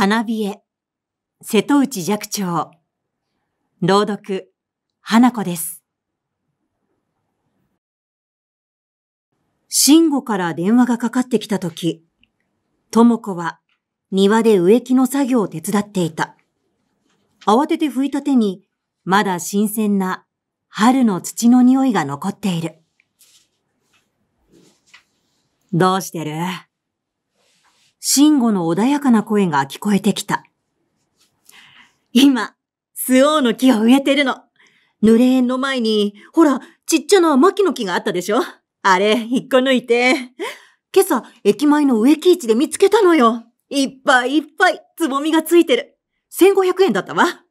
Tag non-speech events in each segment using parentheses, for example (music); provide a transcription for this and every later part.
花冷え、瀬戸内寂聴。朗読、花子です。慎吾から電話がかかってきたとき、とも子は庭で植木の作業を手伝っていた。慌てて拭いた手に、まだ新鮮な春の土の匂いが残っている。どうしてる慎吾の穏やかな声が聞こえてきた。今、スオウの木を植えてるの。濡れ縁の前に、ほら、ちっちゃな牧の木があったでしょあれ、引っこ抜いて。今朝、駅前の植木市で見つけたのよ。いっぱいいっぱい、つぼみがついてる。千五百円だったわ。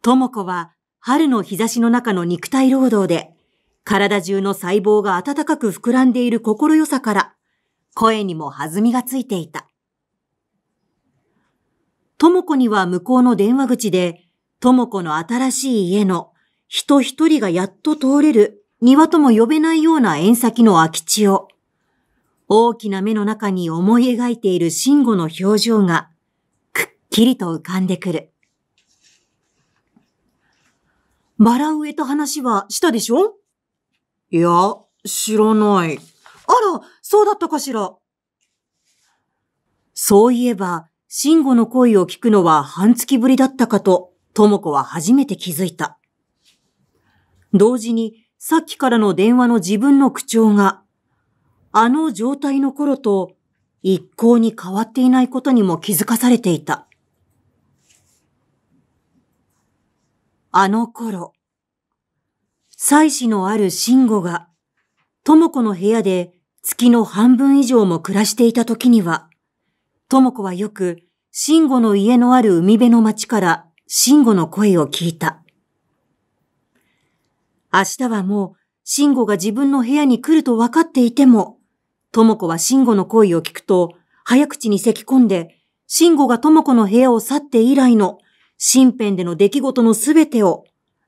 とも子は、春の日差しの中の肉体労働で、体中の細胞が暖かく膨らんでいる心よさから、声にも弾みがついていた。とも子には向こうの電話口で、とも子の新しい家の人一人がやっと通れる庭とも呼べないような縁先の空き地を、大きな目の中に思い描いている慎吾の表情が、くっきりと浮かんでくる。バラ植えた話はしたでしょいや、知らない。あら、そうだったかしら。そういえば、慎吾の声を聞くのは半月ぶりだったかと、とも子は初めて気づいた。同時に、さっきからの電話の自分の口調が、あの状態の頃と一向に変わっていないことにも気づかされていた。あの頃、妻子のある慎吾が、とも子の部屋で月の半分以上も暮らしていた時には、も子はよく、慎吾の家のある海辺の町から慎吾の声を聞いた。明日はもう、慎吾が自分の部屋に来ると分かっていても、も子は慎吾の声を聞くと、早口に咳き込んで、慎吾がも子の部屋を去って以来の、身辺での出来事のすべてを、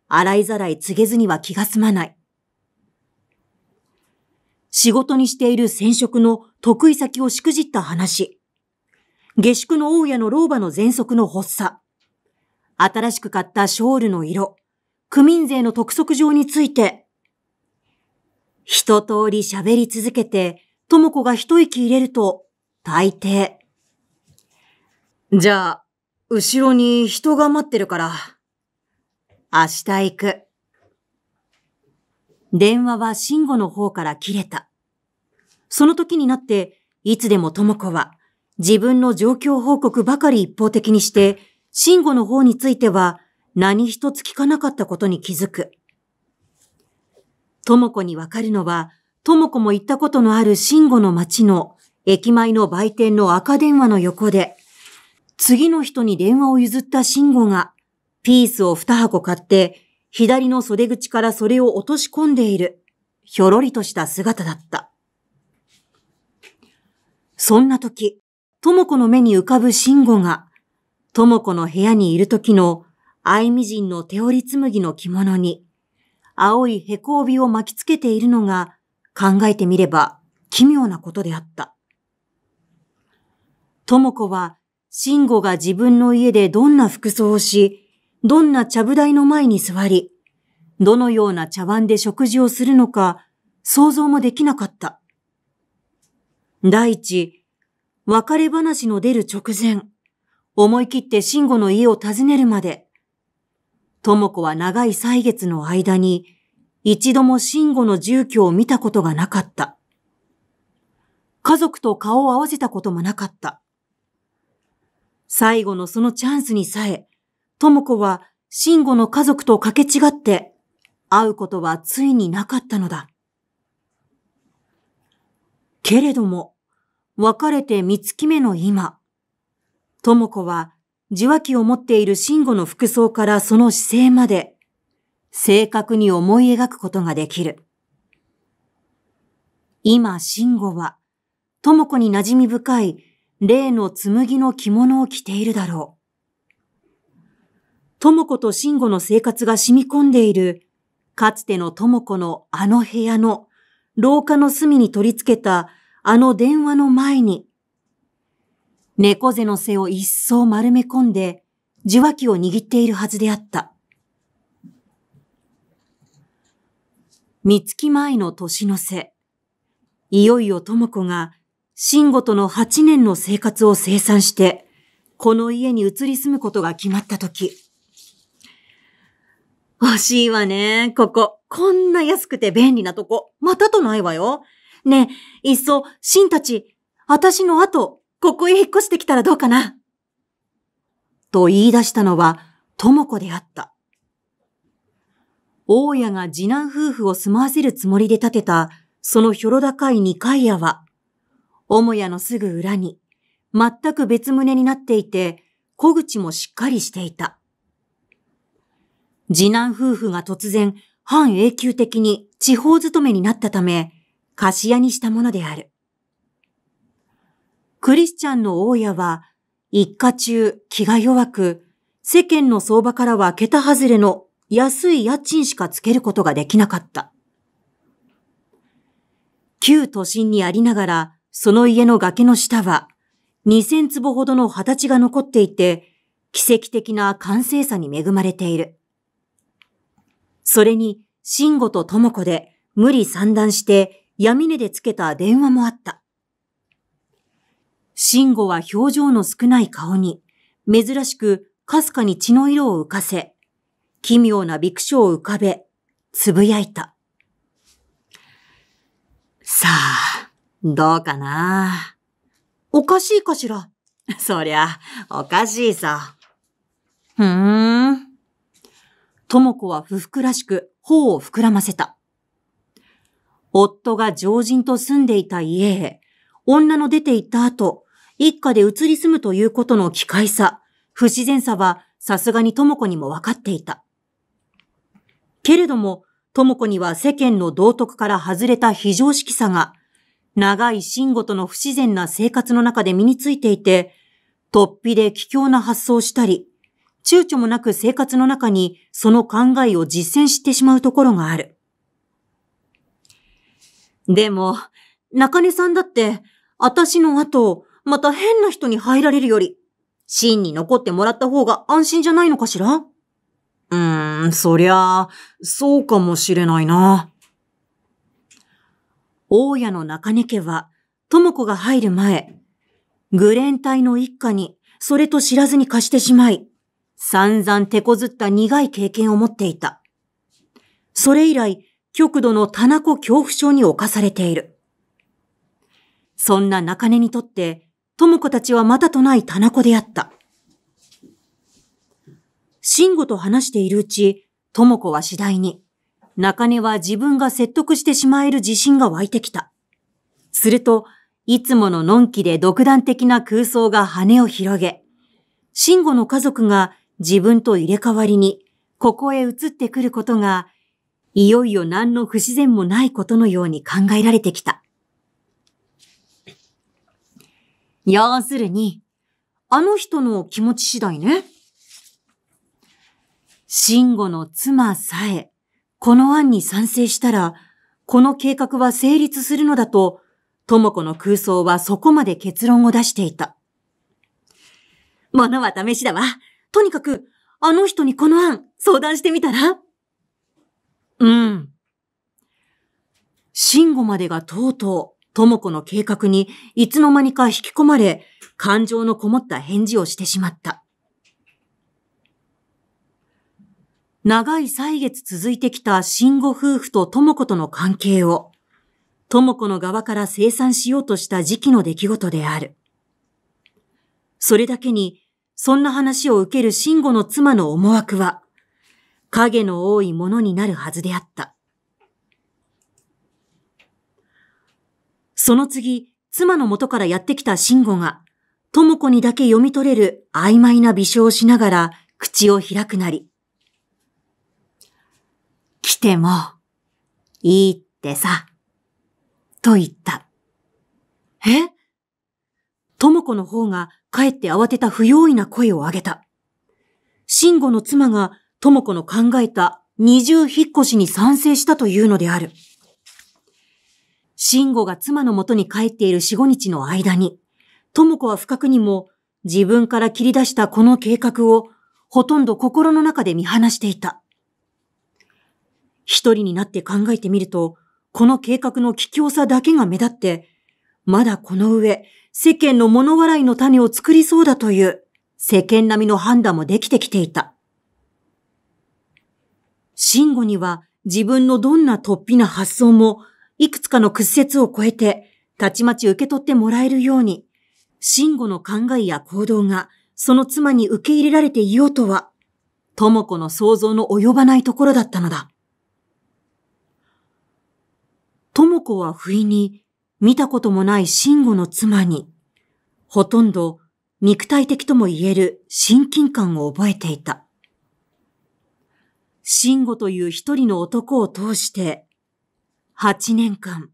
洗いざらい告げずには気が済まない。仕事にしている染色の得意先をしくじった話。下宿の大家の老婆の喘息の発作。新しく買ったショールの色。区民税の督促状について。一通り喋り続けて、とも子が一息入れると、大抵。じゃあ、後ろに人が待ってるから。明日行く。電話は慎吾の方から切れた。その時になって、いつでも智子は自分の状況報告ばかり一方的にして、慎吾の方については何一つ聞かなかったことに気づく。智子にわかるのは、智子も行ったことのある慎吾の町の駅前の売店の赤電話の横で、次の人に電話を譲った慎吾が、ピースを2箱買って左の袖口からそれを落とし込んでいる、ひょろりとした姿だった。そんな時、とも子の目に浮かぶ慎吾が、とも子の部屋にいる時の愛美人の手織り紬の着物に、青いへこ帯を巻きつけているのが、考えてみれば奇妙なことであった。とも子は、慎吾が自分の家でどんな服装をし、どんな茶舞台の前に座り、どのような茶碗で食事をするのか想像もできなかった。第一、別れ話の出る直前、思い切って慎吾の家を訪ねるまで、智子は長い歳月の間に一度も慎吾の住居を見たことがなかった。家族と顔を合わせたこともなかった。最後のそのチャンスにさえ、も子は慎吾の家族と掛け違って会うことはついになかったのだ。けれども、別れて三月目の今、も子は受話器を持っている慎吾の服装からその姿勢まで、正確に思い描くことができる。今、慎吾は、も子に馴染み深い、例の紬の着物を着ているだろう。智子と慎吾の生活が染み込んでいる、かつての智子のあの部屋の、廊下の隅に取り付けたあの電話の前に、猫背の背を一層丸め込んで、受話器を握っているはずであった。三月前の年の瀬、いよいよ智子が、慎吾との八年の生活を清算して、この家に移り住むことが決まった時、欲しいわね、ここ。こんな安くて便利なとこ。またとないわよ。ねえ、いっそ、シンたち、私の後、ここへ引っ越してきたらどうかな。と言い出したのは、とも子であった。大家が次男夫婦を住まわせるつもりで建てた、そのひょろ高い二階屋は、母屋のすぐ裏に、全く別棟になっていて、小口もしっかりしていた。次男夫婦が突然、半永久的に地方勤めになったため、貸し屋にしたものである。クリスチャンの大家は、一家中気が弱く、世間の相場からは桁外れの安い家賃しかつけることができなかった。旧都心にありながら、その家の崖の下は、2000坪ほどの畑地が残っていて、奇跡的な完成さに恵まれている。それに、慎吾と智子で無理散段して闇根でつけた電話もあった。慎吾は表情の少ない顔に、珍しくかすかに血の色を浮かせ、奇妙な微苦笑を浮かべ、つぶやいた。さあ、どうかな。おかしいかしら。(laughs) そりゃ、おかしいさ。ふーん。智子は不服らしく頬を膨らませた。夫が常人と住んでいた家へ、女の出て行った後、一家で移り住むということの機械さ、不自然さはさすがに智子にも分かっていた。けれども、智子には世間の道徳から外れた非常識さが、長い慎吾との不自然な生活の中で身についていて、突飛で奇境な発想したり、躊躇もなく生活の中にその考えを実践してしまうところがある。でも、中根さんだって、私の後、また変な人に入られるより、シーンに残ってもらった方が安心じゃないのかしらうーん、そりゃあ、そうかもしれないな。大家の中根家は、智子が入る前、グレン隊の一家に、それと知らずに貸してしまい、散々手こずった苦い経験を持っていた。それ以来、極度の田中恐怖症に侵されている。そんな中根にとって、智子たちはまたとない田中であった。慎吾と話しているうち、智子は次第に、中根は自分が説得してしまえる自信が湧いてきた。すると、いつもののんきで独断的な空想が羽を広げ、慎吾の家族が自分と入れ替わりに、ここへ移ってくることが、いよいよ何の不自然もないことのように考えられてきた。要するに、あの人の気持ち次第ね。慎吾の妻さえ、この案に賛成したら、この計画は成立するのだと、智子の空想はそこまで結論を出していた。ものは試しだわ。とにかく、あの人にこの案、相談してみたらうん。慎吾までがとうとう、とも子の計画にいつの間にか引き込まれ、感情のこもった返事をしてしまった。長い歳月続いてきた慎吾夫婦ととも子との関係を、とも子の側から清算しようとした時期の出来事である。それだけに、そんな話を受ける慎吾の妻の思惑は、影の多いものになるはずであった。その次、妻の元からやってきた慎吾が、智子にだけ読み取れる曖昧な微笑をしながら口を開くなり。来ても、いいってさ、と言った。え智子の方がかえって慌てた不用意な声を上げた。慎吾の妻が智子の考えた二重引っ越しに賛成したというのである。慎吾が妻の元に帰っている四五日の間に、智子は不覚にも自分から切り出したこの計画をほとんど心の中で見放していた。一人になって考えてみると、この計画の危険さだけが目立って、まだこの上、世間の物笑いの種を作りそうだという世間並みの判断もできてきていた。慎吾には自分のどんな突飛な発想もいくつかの屈折を超えてたちまち受け取ってもらえるように、慎吾の考えや行動がその妻に受け入れられていようとは、智子の想像の及ばないところだったのだ。智子は不意に見たこともない慎吾の妻に、ほとんど肉体的とも言える親近感を覚えていた。慎吾という一人の男を通して、八年間、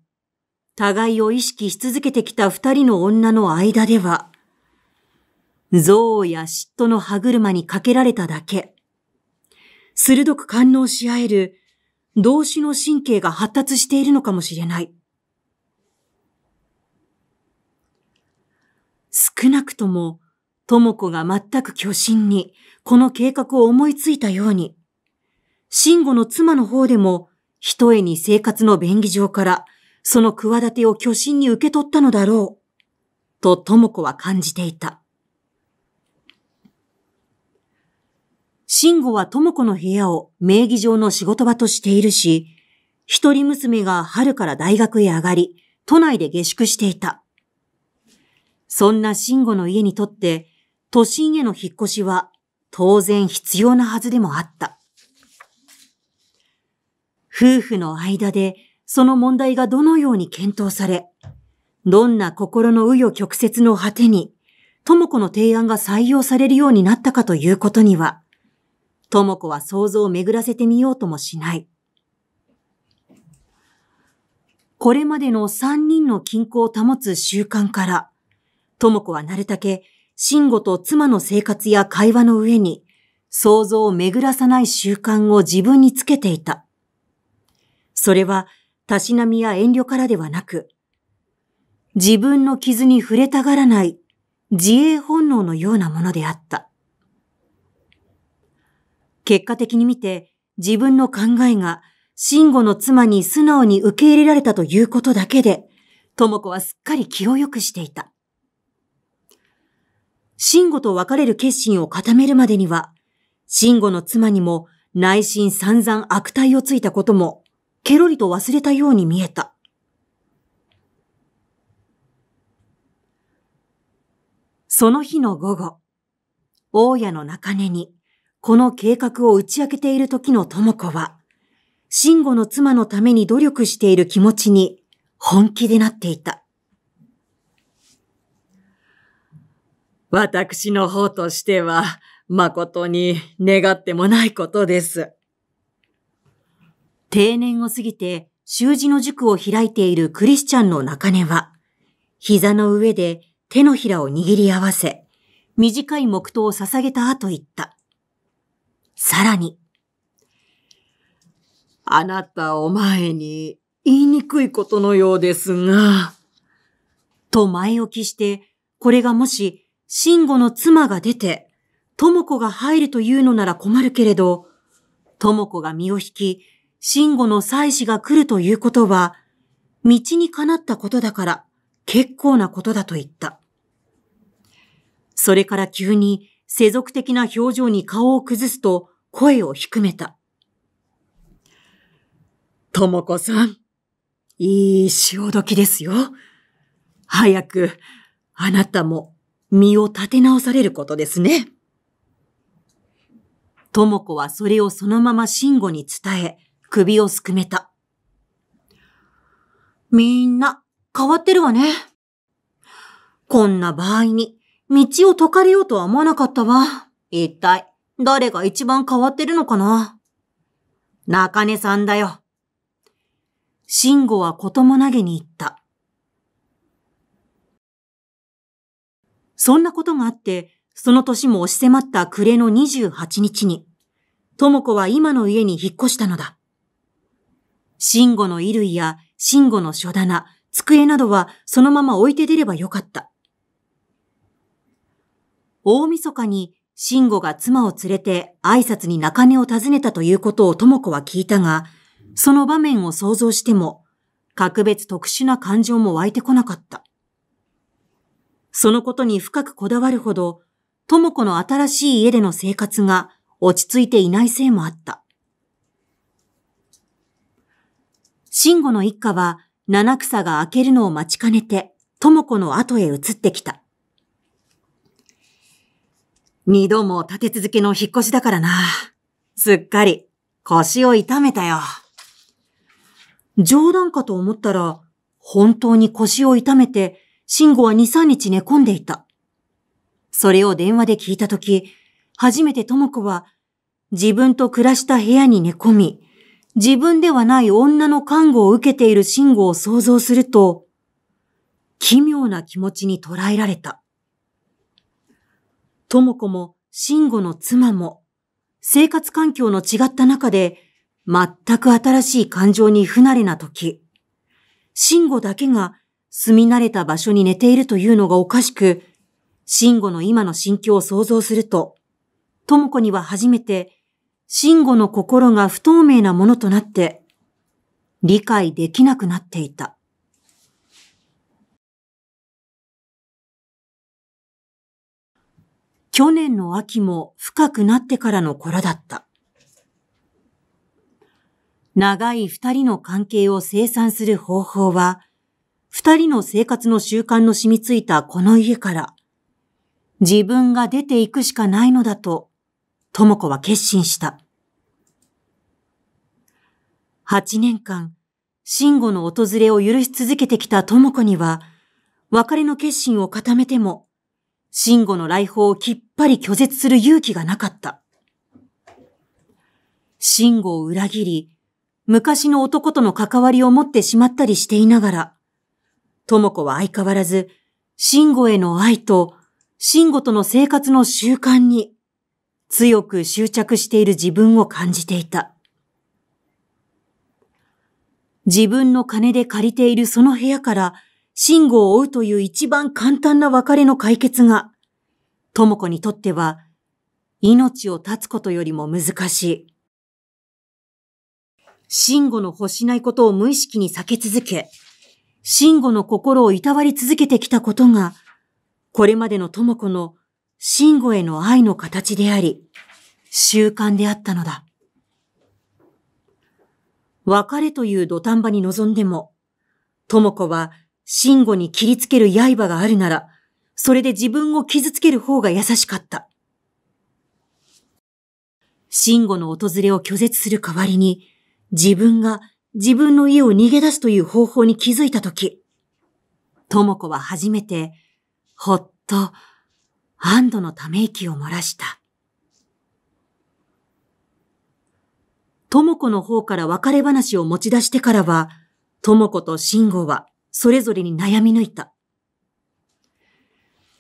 互いを意識し続けてきた二人の女の間では、憎悪や嫉妬の歯車にかけられただけ、鋭く感応し合える、動詞の神経が発達しているのかもしれない。少なくとも、智子が全く巨神に、この計画を思いついたように、慎吾の妻の方でも、ひとえに生活の便宜上から、その企てを巨神に受け取ったのだろう、と智子は感じていた。慎吾は智子の部屋を名義上の仕事場としているし、一人娘が春から大学へ上がり、都内で下宿していた。そんな慎吾の家にとって、都心への引っ越しは当然必要なはずでもあった。夫婦の間でその問題がどのように検討され、どんな心の紆余曲折の果てに、智子の提案が採用されるようになったかということには、智子は想像を巡らせてみようともしない。これまでの三人の均衡を保つ習慣から、智子はなるたけ、慎吾と妻の生活や会話の上に、想像を巡らさない習慣を自分につけていた。それは、たしなみや遠慮からではなく、自分の傷に触れたがらない自衛本能のようなものであった。結果的に見て、自分の考えが、慎吾の妻に素直に受け入れられたということだけで、智子はすっかり気を良くしていた。慎吾と別れる決心を固めるまでには、慎吾の妻にも内心散々悪態をついたことも、ケロリと忘れたように見えた。その日の午後、大家の中根に、この計画を打ち明けている時の智子は、慎吾の妻のために努力している気持ちに本気でなっていた。私の方としては、誠に願ってもないことです。定年を過ぎて、習字の塾を開いているクリスチャンの中根は、膝の上で手のひらを握り合わせ、短い黙祷を捧げた後言った。さらに、あなたを前に言いにくいことのようですが、と前置きして、これがもし慎吾の妻が出て、智子が入るというのなら困るけれど、智子が身を引き、慎吾の妻子が来るということは、道にかなったことだから結構なことだと言った。それから急に世俗的な表情に顔を崩すと声を低めた。ともこさん、いい潮時ですよ。早く、あなたも身を立て直されることですね。とも子はそれをそのまま慎吾に伝え、首をすくめた。みんな変わってるわね。こんな場合に道を解かれようとは思わなかったわ。一体誰が一番変わってるのかな中根さんだよ。慎吾は子供投げに言った。そんなことがあって、その年も押し迫った暮れの28日に、智子は今の家に引っ越したのだ。慎吾の衣類や慎吾の書棚、机などはそのまま置いて出ればよかった。大晦日に慎吾が妻を連れて挨拶に中根を訪ねたということを智子は聞いたが、その場面を想像しても、格別特殊な感情も湧いてこなかった。そのことに深くこだわるほど、智子の新しい家での生活が落ち着いていないせいもあった。慎吾の一家は七草が開けるのを待ちかねて、智子の後へ移ってきた。二度も立て続けの引っ越しだからな。すっかり腰を痛めたよ。冗談かと思ったら、本当に腰を痛めて慎吾は2、3日寝込んでいた。それを電話で聞いたとき、初めてとも子は自分と暮らした部屋に寝込み、自分ではない女の看護を受けている慎吾を想像すると、奇妙な気持ちに捉えられた。とも子も慎吾の妻も、生活環境の違った中で、全く新しい感情に不慣れな時、慎吾だけが住み慣れた場所に寝ているというのがおかしく、慎吾の今の心境を想像すると、智子には初めて、慎吾の心が不透明なものとなって、理解できなくなっていた。去年の秋も深くなってからの頃だった。長い二人の関係を清算する方法は、二人の生活の習慣の染みついたこの家から、自分が出ていくしかないのだと、とも子は決心した。八年間、慎吾の訪れを許し続けてきたとも子には、別れの決心を固めても、慎吾の来訪をきっぱり拒絶する勇気がなかった。慎吾を裏切り、昔の男との関わりを持ってしまったりしていながら、智子は相変わらず、慎吾への愛と、慎吾との生活の習慣に、強く執着している自分を感じていた。自分の金で借りているその部屋から、慎吾を追うという一番簡単な別れの解決が、智子にとっては、命を絶つことよりも難しい。慎吾の欲しないことを無意識に避け続け、慎吾の心をいたわり続けてきたことが、これまでの智子の慎吾への愛の形であり、習慣であったのだ。別れという土壇場に臨んでも、智子は慎吾に切りつける刃があるなら、それで自分を傷つける方が優しかった。慎吾の訪れを拒絶する代わりに、自分が自分の家を逃げ出すという方法に気づいたとき、とも子は初めて、ほっと、安堵のため息を漏らした。とも子の方から別れ話を持ち出してからは、とも子と慎吾はそれぞれに悩み抜いた。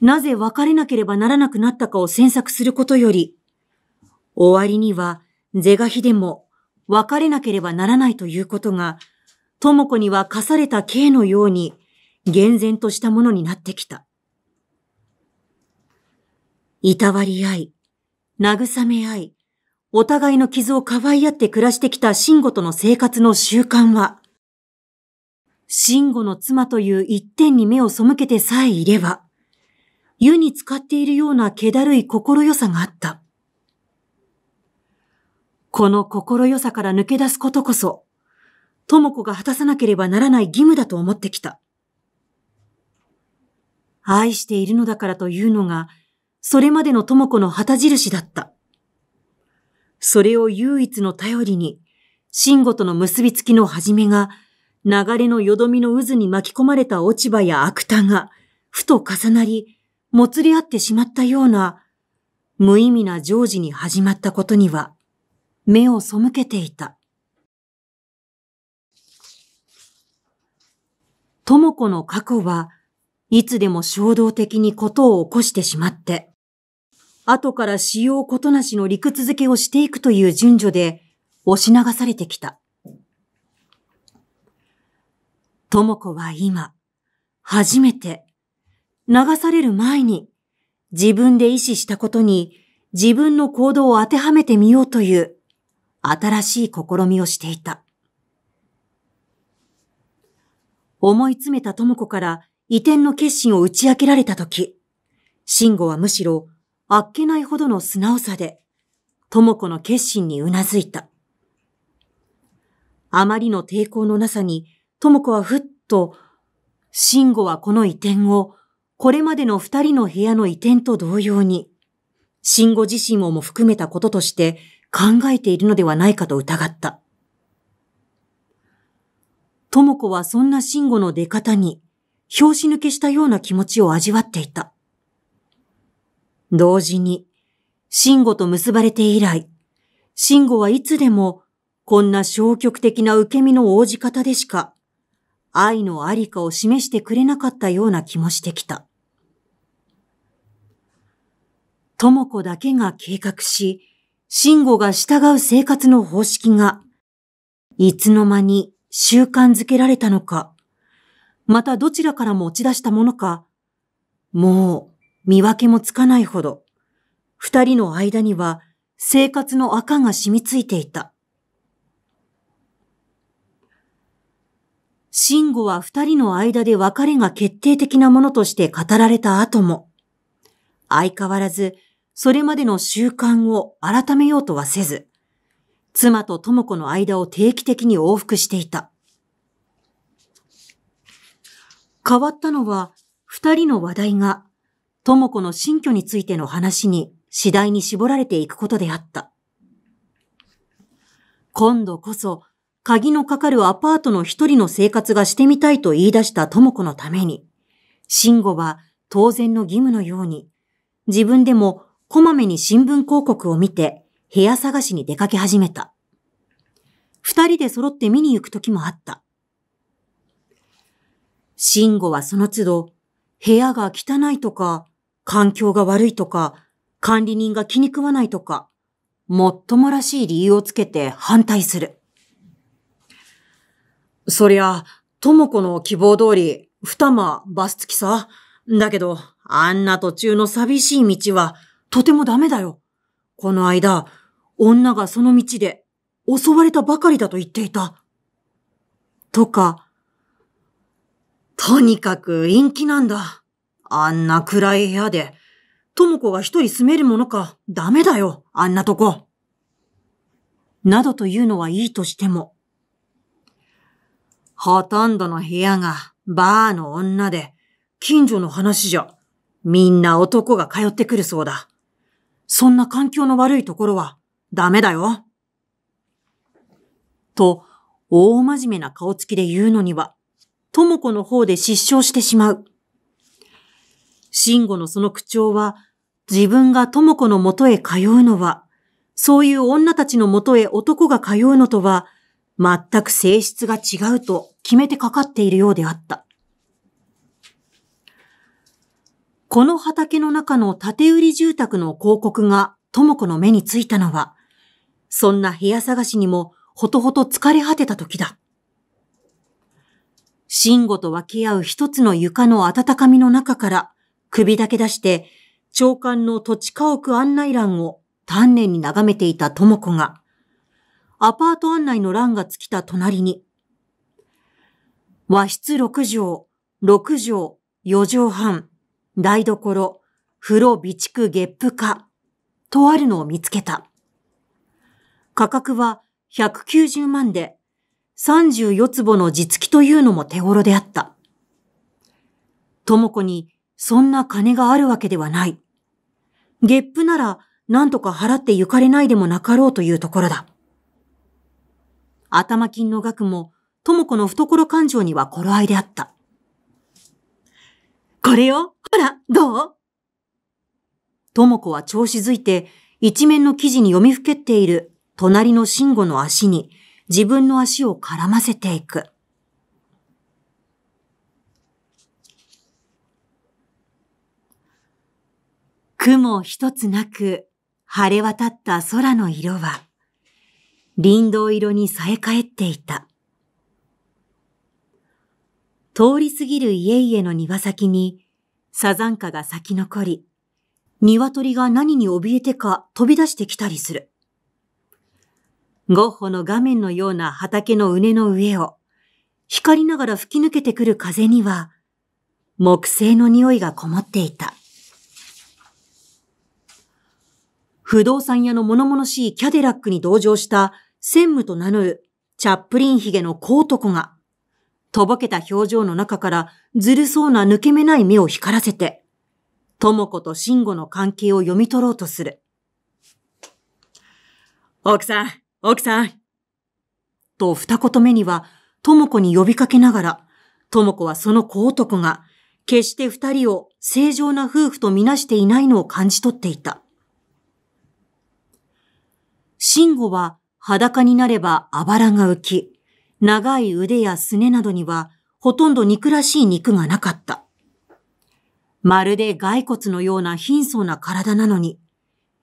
なぜ別れなければならなくなったかを詮索することより、終わりには是が非でも別れなければならないということが、智子には課された刑のように、厳然としたものになってきた。いたわり合い、慰め合い、お互いの傷をかわい合って暮らしてきた慎吾との生活の習慣は、慎吾の妻という一点に目を背けてさえいれば、湯に浸かっているような気だるい心よさがあった。この心よさから抜け出すことこそ、智子が果たさなければならない義務だと思ってきた。愛しているのだからというのが、それまでの智子の旗印だった。それを唯一の頼りに、慎吾との結びつきの始めが、流れのよどみの渦に巻き込まれた落ち葉や悪田が、ふと重なり、もつれ合ってしまったような、無意味な常時に始まったことには、目を背けていた。智子の過去はいつでも衝動的にことを起こしてしまって、後から使用ことなしの理屈づけをしていくという順序で押し流されてきた。智子は今、初めて、流される前に、自分で意思したことに自分の行動を当てはめてみようという新しい試みをしていた。思い詰めた智子から移転の決心を打ち明けられたとき、慎吾はむしろあっけないほどの素直さで、智子の決心にうなずいた。あまりの抵抗のなさに、智子はふっと、慎吾はこの移転を、これまでの二人の部屋の移転と同様に、慎吾自身をも含めたこととして考えているのではないかと疑った。智子はそんな慎吾の出方に、拍子抜けしたような気持ちを味わっていた。同時に、慎吾と結ばれて以来、慎吾はいつでも、こんな消極的な受け身の応じ方でしか、愛のありかを示してくれなかったような気もしてきた。智子だけが計画し、慎吾が従う生活の方式が、いつの間に習慣づけられたのか、またどちらから持ち出したものか、もう見分けもつかないほど、二人の間には生活の赤が染みついていた。慎吾は二人の間で別れが決定的なものとして語られた後も、相変わらずそれまでの習慣を改めようとはせず、妻と智子の間を定期的に往復していた。変わったのは、二人の話題が、智子の新居についての話に次第に絞られていくことであった。今度こそ、鍵のかかるアパートの一人の生活がしてみたいと言い出した智子のために、慎吾は当然の義務のように、自分でもこまめに新聞広告を見て、部屋探しに出かけ始めた。二人で揃って見に行く時もあった。慎吾はその都度、部屋が汚いとか、環境が悪いとか、管理人が気に食わないとか、もっともらしい理由をつけて反対する。そりゃ、とも子の希望通り、二間バス付きさ。だけど、あんな途中の寂しい道は、とてもダメだよ。この間、女がその道で襲われたばかりだと言っていた。とか、とにかく陰気なんだ。あんな暗い部屋で、とも子が一人住めるものか、ダメだよ、あんなとこ。などというのはいいとしても。ほとんどの部屋がバーの女で、近所の話じゃ、みんな男が通ってくるそうだ。そんな環境の悪いところはダメだよ。と、大真面目な顔つきで言うのには、とも子の方で失笑してしまう。慎吾のその口調は、自分がとも子のもとへ通うのは、そういう女たちのもとへ男が通うのとは、全く性質が違うと決めてかかっているようであった。この畑の中の建売り住宅の広告が智子の目についたのは、そんな部屋探しにもほとほと疲れ果てた時だ。慎吾と分け合う一つの床の温かみの中から首だけ出して長官の土地家屋案内欄を丹念に眺めていた智子が、アパート案内の欄が尽きた隣に、和室6畳、6畳、4畳半、台所、風呂備蓄月賦化とあるのを見つけた。価格は190万で、34坪の実機というのも手頃であった。智子にそんな金があるわけではない。月賦なら何とか払ってゆかれないでもなかろうというところだ。頭金の額も智子の懐感情には頃合いであった。これよほら、どうとも子は調子づいて、一面の記事に読みふけっている隣の慎吾の足に自分の足を絡ませていく。雲一つなく晴れ渡った空の色は林道色にさえ返っていた。通り過ぎる家々の庭先にサザンカが咲き残り、鶏が何に怯えてか飛び出してきたりする。ゴッホの画面のような畑の畝の上を、光りながら吹き抜けてくる風には、木製の匂いがこもっていた。不動産屋の物々しいキャデラックに同乗した専務と名乗るチャップリンヒゲの小男が、とぼけた表情の中からずるそうな抜け目ない目を光らせて、とも子と慎吾の関係を読み取ろうとする。奥さん、奥さん。と二言目には、とも子に呼びかけながら、とも子はその子男が、決して二人を正常な夫婦とみなしていないのを感じ取っていた。慎吾は裸になればあばらが浮き、長い腕やすねなどには、ほとんど肉らしい肉がなかった。まるで骸骨のような貧相な体なのに、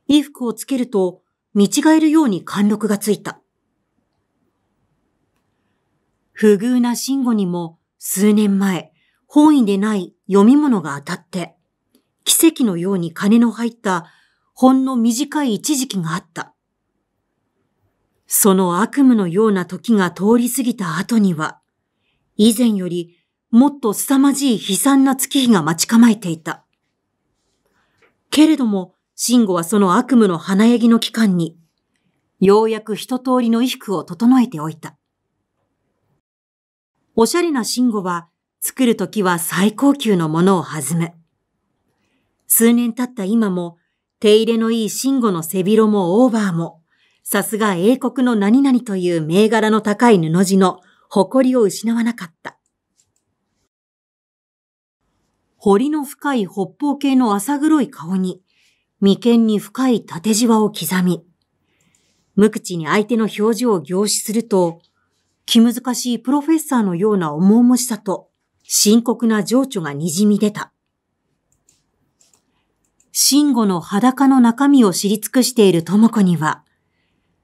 衣服をつけると見違えるように貫禄がついた。不遇な慎吾にも数年前、本意でない読み物が当たって、奇跡のように金の入ったほんの短い一時期があった。その悪夢のような時が通り過ぎた後には、以前よりもっと凄まじい悲惨な月日が待ち構えていた。けれども、慎吾はその悪夢の華やぎの期間に、ようやく一通りの衣服を整えておいた。おしゃれな慎吾は、作るときは最高級のものを弾む。数年経った今も、手入れのいい慎吾の背広もオーバーも、さすが英国の何々という銘柄の高い布地の誇りを失わなかった。彫の深い北方系の浅黒い顔に、眉間に深い縦じわを刻み、無口に相手の表情を凝視すると、気難しいプロフェッサーのような重々しさと深刻な情緒が滲み出た。慎吾の裸の中身を知り尽くしている智子には、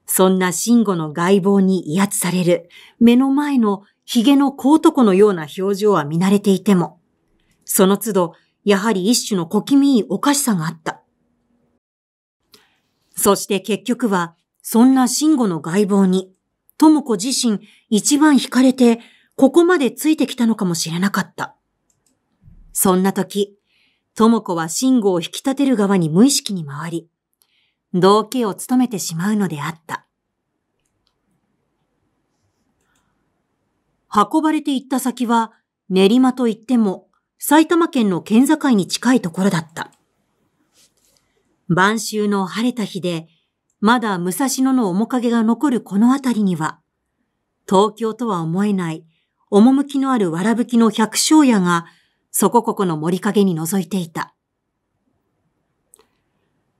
そんな慎吾の外貌に威圧される、目の前の髭の小男のような表情は見慣れていても、その都度、やはり一種の小気味いいおかしさがあった。そして結局は、そんな慎吾の外貌に、智子自身一番惹かれて、ここまでついてきたのかもしれなかった。そんな時、智子は慎吾を引き立てる側に無意識に回り、道家を務めてしまうのであった。運ばれていった先は、練馬といっても埼玉県の県境に近いところだった。晩秋の晴れた日で、まだ武蔵野の面影が残るこの辺りには、東京とは思えない趣のあるわらぶきの百姓屋が、そこここの森陰に覗いていた。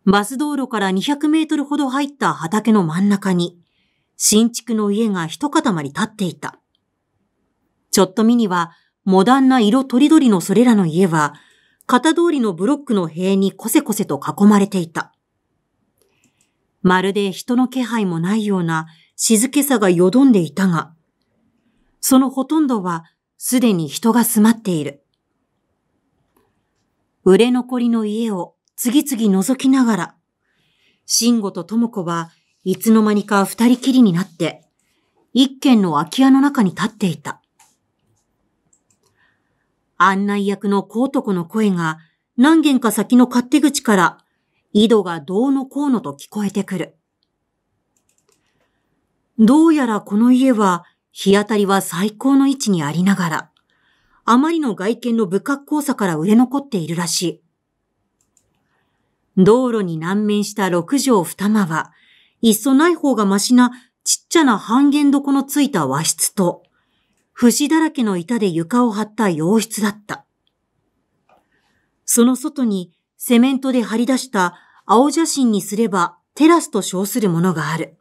バス道路から200メートルほど入った畑の真ん中に、新築の家が一塊立っていた。ちょっと見には、モダンな色とりどりのそれらの家は、型通りのブロックの塀にこせこせと囲まれていた。まるで人の気配もないような静けさがよどんでいたが、そのほとんどはすでに人が住まっている。売れ残りの家を次々覗きながら、慎吾と智子はいつの間にか二人きりになって、一軒の空き家の中に立っていた。案内役のコーの声が何軒か先の勝手口から井戸がどうのこうのと聞こえてくる。どうやらこの家は日当たりは最高の位置にありながら、あまりの外見の不格好さから売れ残っているらしい。道路に難面した六畳二間は、いっそない方がましなちっちゃな半減床のついた和室と、節だらけの板で床を張った洋室だった。その外にセメントで張り出した青写真にすればテラスと称するものがある。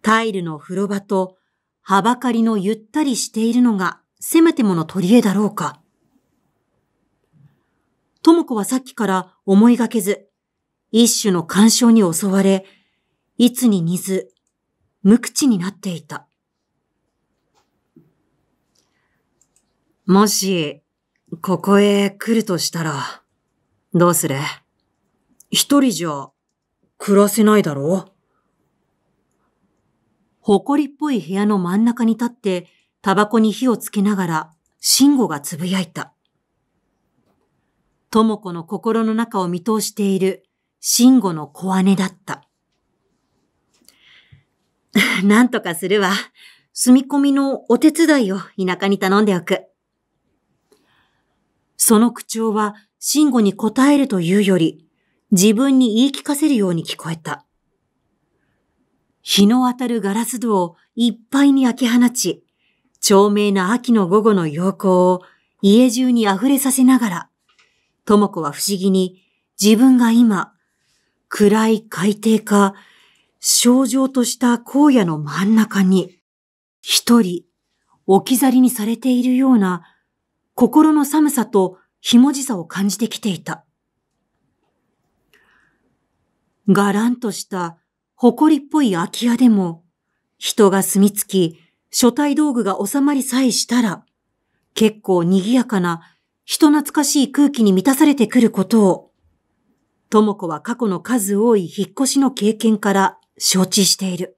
タイルの風呂場とはばかりのゆったりしているのがせめてもの取り柄だろうか。とも子はさっきから思いがけず、一種の干渉に襲われ、いつに似ず、無口になっていた。もし、ここへ来るとしたら、どうする一人じゃ、暮らせないだろう誇りっぽい部屋の真ん中に立って、タバコに火をつけながら、慎吾がつぶやいた。智子の心の中を見通している、慎吾の小姉だった。(laughs) なんとかするわ。住み込みのお手伝いを田舎に頼んでおく。その口調は、慎吾に答えるというより、自分に言い聞かせるように聞こえた。日の当たるガラス戸をいっぱいに開け放ち、長明な秋の午後の陽光を家中に溢れさせながら、とも子は不思議に、自分が今、暗い海底か、症状とした荒野の真ん中に、一人、置き去りにされているような、心の寒さとひもじさを感じてきていた。がらんとした、誇りっぽい空き家でも、人が住み着き、書体道具が収まりさえしたら、結構賑やかな人懐かしい空気に満たされてくることを、とも子は過去の数多い引っ越しの経験から承知している。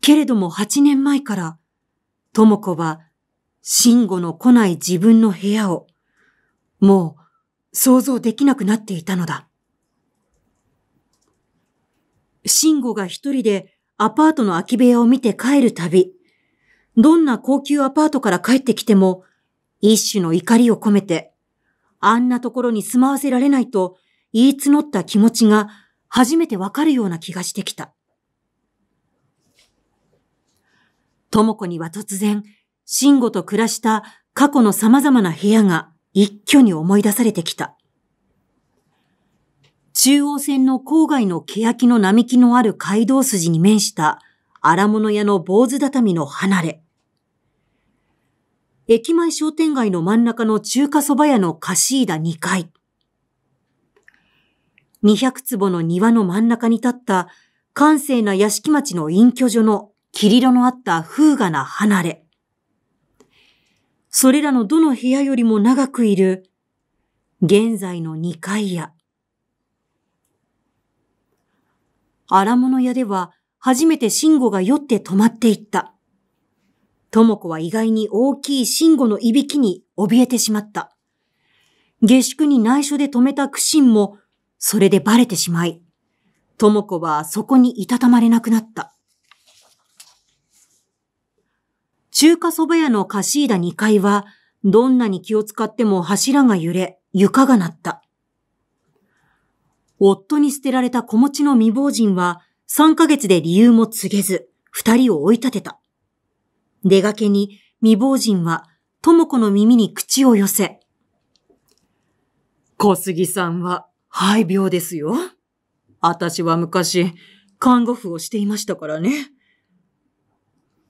けれども8年前から、とも子は、慎吾の来ない自分の部屋を、もう想像できなくなっていたのだ。慎吾が一人でアパートの空き部屋を見て帰るたび、どんな高級アパートから帰ってきても、一種の怒りを込めて、あんなところに住まわせられないと言い募った気持ちが初めてわかるような気がしてきた。とも子には突然、慎吾と暮らした過去の様々な部屋が一挙に思い出されてきた。中央線の郊外の欅の並木のある街道筋に面した荒物屋の坊主畳の離れ。駅前商店街の真ん中の中華蕎麦屋の貸し田2階。200坪の庭の真ん中に立った閑静な屋敷町の隠居所の霧色のあった風雅な離れ。それらのどの部屋よりも長くいる現在の2階屋。荒物屋では初めて慎吾が酔って止まっていった。とも子は意外に大きい慎吾のいびきに怯えてしまった。下宿に内緒で止めた苦心も、それでバレてしまい、とも子はそこにいたたまれなくなった。中華蕎麦屋の貸し入2階は、どんなに気を使っても柱が揺れ、床が鳴った。夫に捨てられた子持ちの未亡人は、3ヶ月で理由も告げず、二人を追い立てた。出がけに未亡人は、智子の耳に口を寄せ、小杉さんは肺病ですよ。私は昔、看護婦をしていましたからね。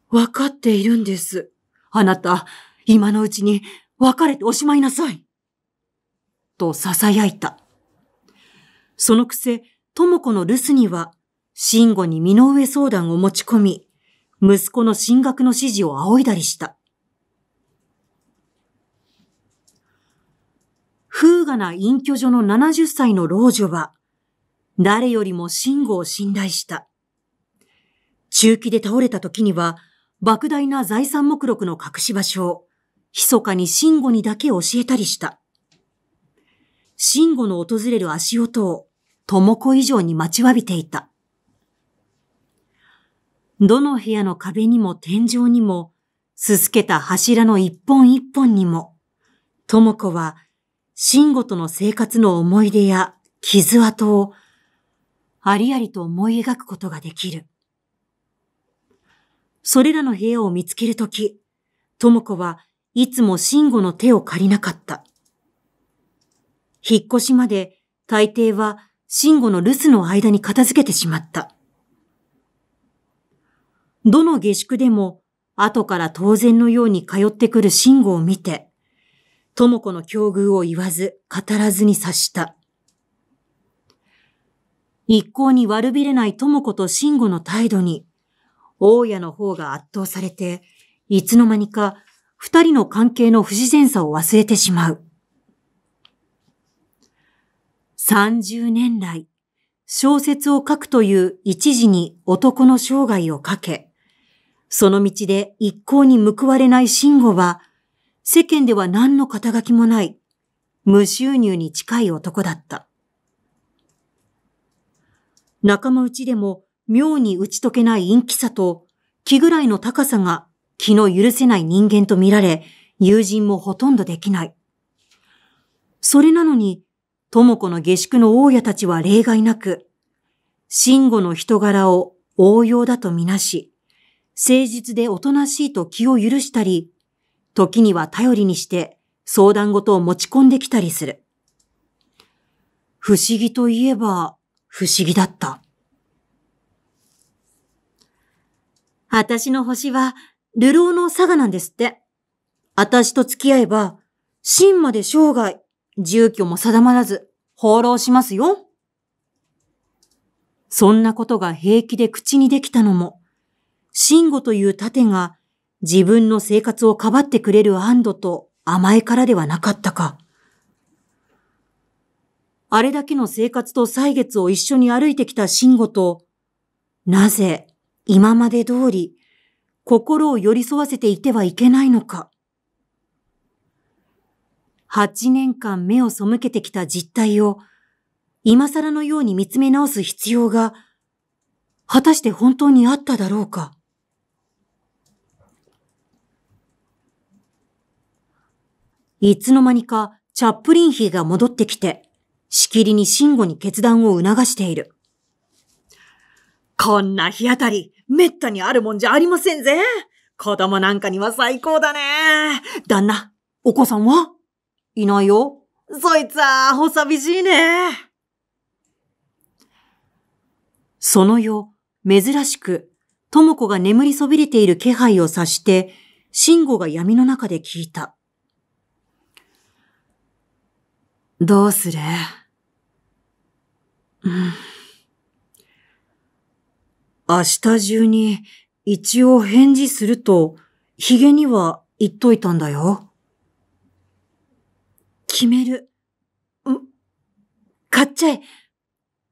わかっているんです。あなた、今のうちに別れておしまいなさい。と囁いた。そのくせ、智子の留守には慎吾に身の上相談を持ち込み、息子の進学の指示を仰いだりした。風雅な隠居所の70歳の老女は、誰よりも慎吾を信頼した。中期で倒れた時には、莫大な財産目録の隠し場所を、密かに慎吾にだけ教えたりした。慎吾の訪れる足音を、智子以上に待ちわびていた。どの部屋の壁にも天井にも、すすけた柱の一本一本にも、とも子は、慎吾との生活の思い出や傷跡を、ありありと思い描くことができる。それらの部屋を見つけるとき、とも子はいつも慎吾の手を借りなかった。引っ越しまで大抵は慎吾の留守の間に片付けてしまった。どの下宿でも後から当然のように通ってくる慎吾を見て、智子の境遇を言わず、語らずに察した。一向に悪びれない智子と慎吾の態度に、大家の方が圧倒されて、いつの間にか二人の関係の不自然さを忘れてしまう。三十年来、小説を書くという一時に男の生涯をかけ、その道で一向に報われない信吾は、世間では何の肩書きもない、無収入に近い男だった。仲間内でも妙に打ち解けない陰気さと気ぐらいの高さが気の許せない人間と見られ、友人もほとんどできない。それなのに、智子の下宿の大家たちは例外なく、慎吾の人柄を応用だとみなし、誠実でおとなしいと気を許したり、時には頼りにして相談事を持ち込んできたりする。不思議といえば不思議だった。私の星は、流浪の佐賀なんですって。私と付き合えば、真まで生涯、住居も定まらず、放浪しますよ。そんなことが平気で口にできたのも、慎吾という盾が自分の生活をかばってくれる安堵と甘えからではなかったか。あれだけの生活と歳月を一緒に歩いてきた慎吾と、なぜ今まで通り心を寄り添わせていてはいけないのか。八年間目を背けてきた実態を今更のように見つめ直す必要が果たして本当にあっただろうか。いつの間にかチャップリンヒーが戻ってきて、しきりに慎吾に決断を促している。こんな日当たり、めったにあるもんじゃありませんぜ。子供なんかには最高だね。旦那、お子さんはいないよ。そいつは、ほ寂しいね。その夜、珍しく、とも子が眠りそびれている気配を察して、慎吾が闇の中で聞いた。どうするうん。明日中に一応返事すると、ヒゲには言っといたんだよ。決める。うん。買っちゃえ。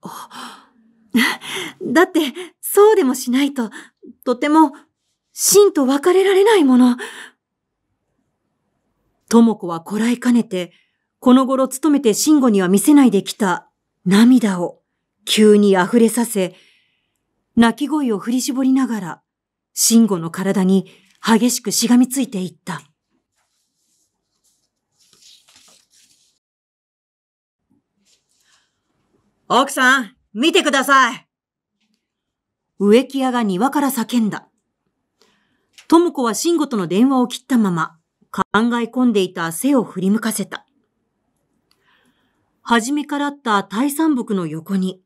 (laughs) だって、そうでもしないと、とても、真と別れられないもの。とも子はこらえかねて、この頃勤めて慎吾には見せないできた涙を急に溢れさせ、泣き声を振り絞りながら、慎吾の体に激しくしがみついていった。奥さん、見てください植木屋が庭から叫んだ。智子は慎吾との電話を切ったまま、考え込んでいた背を振り向かせた。初めからあった大山木の横に、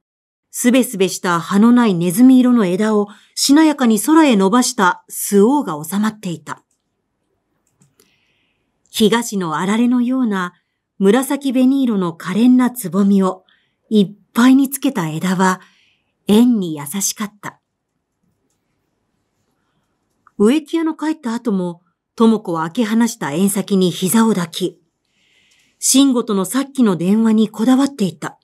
すべすべした葉のないネズミ色の枝をしなやかに空へ伸ばした巣王が収まっていた。東のあられのような紫紅色の可憐なつぼみをいっぱいにつけた枝は縁に優しかった。植木屋の帰った後も、智子は開け放した縁先に膝を抱き、慎吾とのさっきの電話にこだわっていた。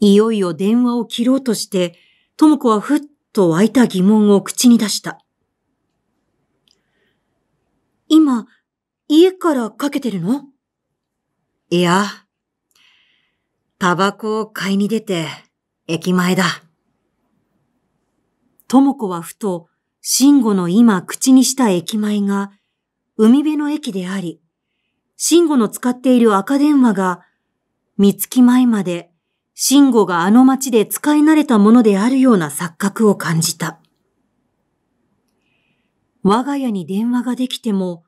いよいよ電話を切ろうとして、とも子はふっと湧いた疑問を口に出した。今、家からかけてるのいや、タバコを買いに出て、駅前だ。とも子はふと、慎吾の今口にした駅前が、海辺の駅であり、慎吾の使っている赤電話が、三月前まで慎吾があの町で使い慣れたものであるような錯覚を感じた。我が家に電話ができても、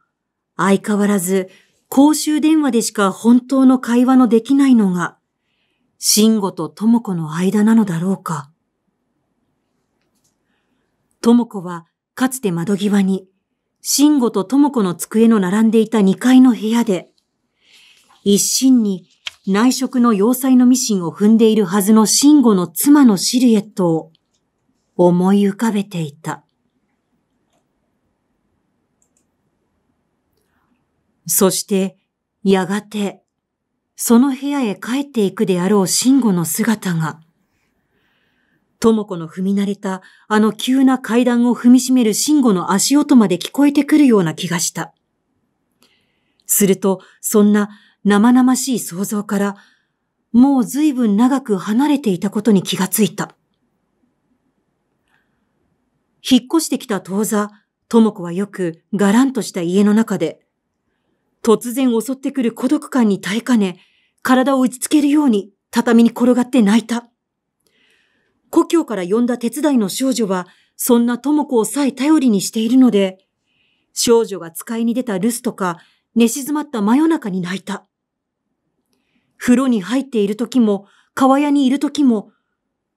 相変わらず公衆電話でしか本当の会話のできないのが、慎吾と智子の間なのだろうか。智子はかつて窓際に、慎吾と智子の机の並んでいた2階の部屋で、一心に内職の要塞のミシンを踏んでいるはずの慎吾の妻のシルエットを思い浮かべていた。そして、やがて、その部屋へ帰っていくであろう慎吾の姿が、智子の踏み慣れた、あの急な階段を踏みしめる慎吾の足音まで聞こえてくるような気がした。すると、そんな生々しい想像から、もう随分長く離れていたことに気がついた。引っ越してきた当座、智子はよくがらんとした家の中で、突然襲ってくる孤独感に耐えかね、体を打ちつけるように畳に転がって泣いた。故郷から呼んだ手伝いの少女は、そんな智子をさえ頼りにしているので、少女が使いに出た留守とか、寝静まった真夜中に泣いた。風呂に入っている時も、川屋にいる時も、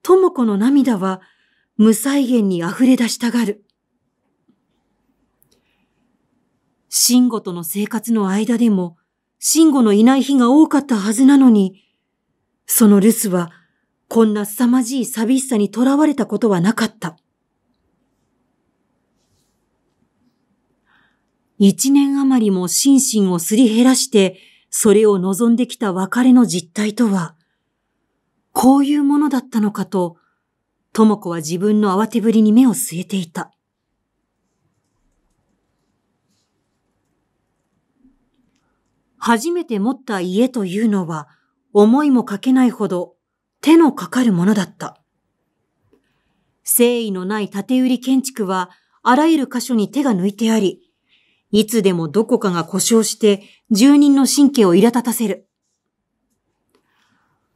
智子の涙は、無再現に溢れ出したがる。慎吾との生活の間でも、慎吾のいない日が多かったはずなのに、その留守はこんな凄まじい寂しさに囚われたことはなかった。一年余りも心身をすり減らして、それを望んできた別れの実態とは、こういうものだったのかと、とも子は自分の慌てぶりに目を据えていた。初めて持った家というのは、思いもかけないほど手のかかるものだった。誠意のない縦売り建築は、あらゆる箇所に手が抜いてあり、いつでもどこかが故障して住人の神経を苛立たせる。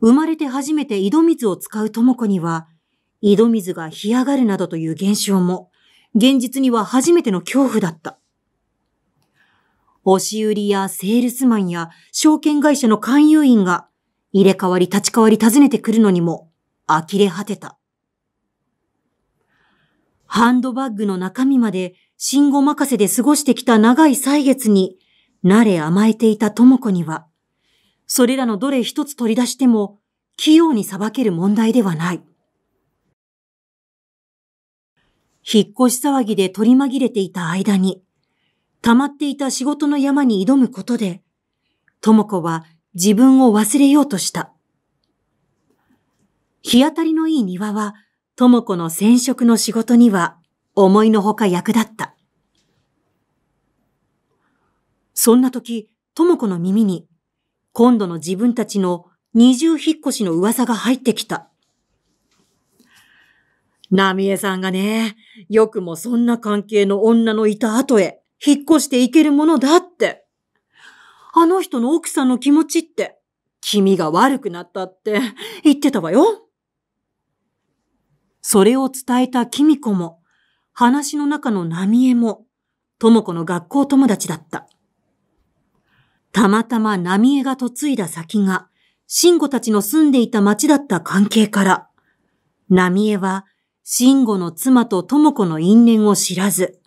生まれて初めて井戸水を使う智子には、井戸水が干上がるなどという現象も、現実には初めての恐怖だった。押し売りやセールスマンや証券会社の勧誘員が入れ替わり立ち替わり訪ねてくるのにも、呆れ果てた。ハンドバッグの中身まで信号任せで過ごしてきた長い歳月に、慣れ甘えていた智子には、それらのどれ一つ取り出しても、器用に裁ける問題ではない。引っ越し騒ぎで取り紛れていた間に、溜まっていた仕事の山に挑むことで、とも子は自分を忘れようとした。日当たりのいい庭は、とも子の染色の仕事には思いのほか役立った。そんな時、とも子の耳に、今度の自分たちの二重引っ越しの噂が入ってきた。ナミエさんがね、よくもそんな関係の女のいた後へ引っ越していけるものだって。あの人の奥さんの気持ちって、君が悪くなったって (laughs) 言ってたわよ。それを伝えたキミコも、話の中の波江も、とも子の学校友達だった。たまたま波江が嫁いだ先が、慎吾たちの住んでいた町だった関係から、波江は慎吾の妻ととも子の因縁を知らず、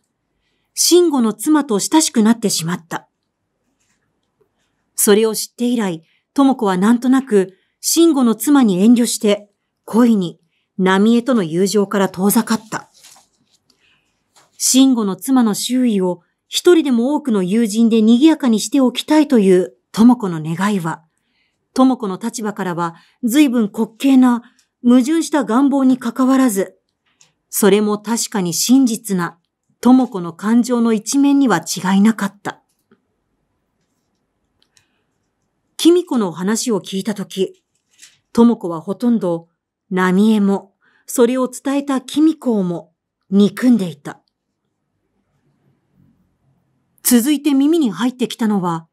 慎吾の妻と親しくなってしまった。それを知って以来、智子はなんとなく、慎吾の妻に遠慮して、恋に、浪江との友情から遠ざかった。慎吾の妻の周囲を一人でも多くの友人で賑やかにしておきたいという智子の願いは、智子の立場からは随分滑稽な矛盾した願望に関わらず、それも確かに真実な智子の感情の一面には違いなかった。キミコの話を聞いたとき、とも子はほとんど、ナミエも、それを伝えたキミコをも、憎んでいた。続いて耳に入ってきたのは、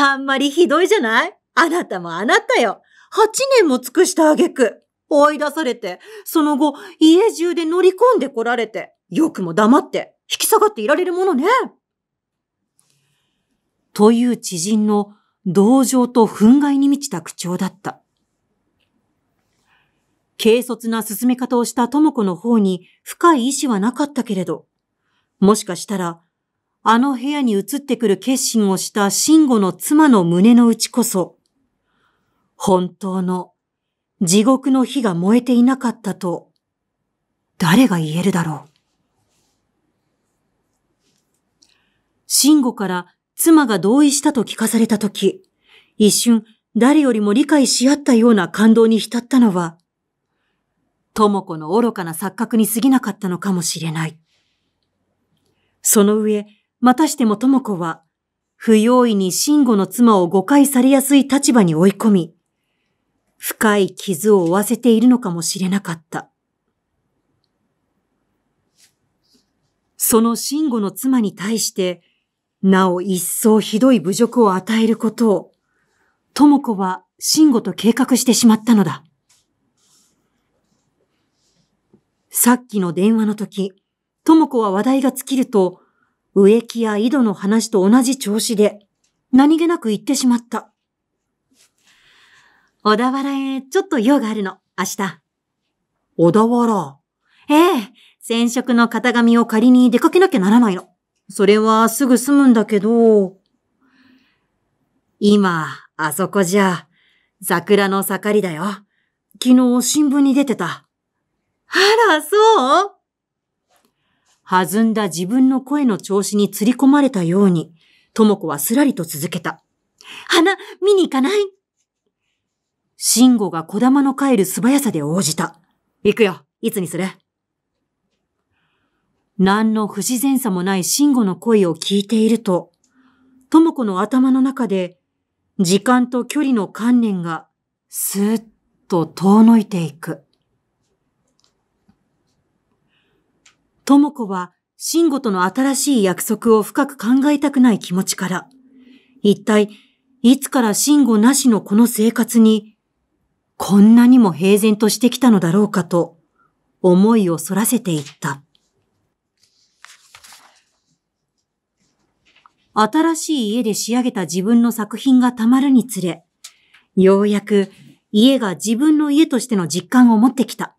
あんまりひどいじゃないあなたもあなたよ。8年も尽くした挙句、追い出されて、その後、家中で乗り込んで来られて、よくも黙って、引き下がっていられるものね。という知人の同情と憤慨に満ちた口調だった。軽率な進め方をした智子の方に深い意志はなかったけれど、もしかしたら、あの部屋に移ってくる決心をした慎吾の妻の胸の内こそ、本当の地獄の火が燃えていなかったと、誰が言えるだろう。慎吾から妻が同意したと聞かされたとき、一瞬誰よりも理解し合ったような感動に浸ったのは、智子の愚かな錯覚に過ぎなかったのかもしれない。その上、またしても智子は、不用意に慎吾の妻を誤解されやすい立場に追い込み、深い傷を負わせているのかもしれなかった。その慎吾の妻に対して、なお一層ひどい侮辱を与えることを、智子は慎吾と計画してしまったのだ。さっきの電話の時、智子は話題が尽きると、植木や井戸の話と同じ調子で、何気なく言ってしまった。小田原へちょっと用があるの、明日。小田原ええ、染色の型紙を借りに出かけなきゃならないの。それはすぐ済むんだけど、今、あそこじゃ、桜の盛りだよ。昨日新聞に出てた。あら、そう弾んだ自分の声の調子に釣り込まれたように、とも子はすらりと続けた。花、見に行かない慎吾が小玉の帰る素早さで応じた。行くよ、いつにする何の不自然さもない慎吾の声を聞いていると、智子の頭の中で、時間と距離の観念が、スーッと遠のいていく。智子は、慎吾との新しい約束を深く考えたくない気持ちから、一体、いつから慎吾なしのこの生活に、こんなにも平然としてきたのだろうかと、思いをそらせていった。新しい家で仕上げた自分の作品がたまるにつれ、ようやく家が自分の家としての実感を持ってきた。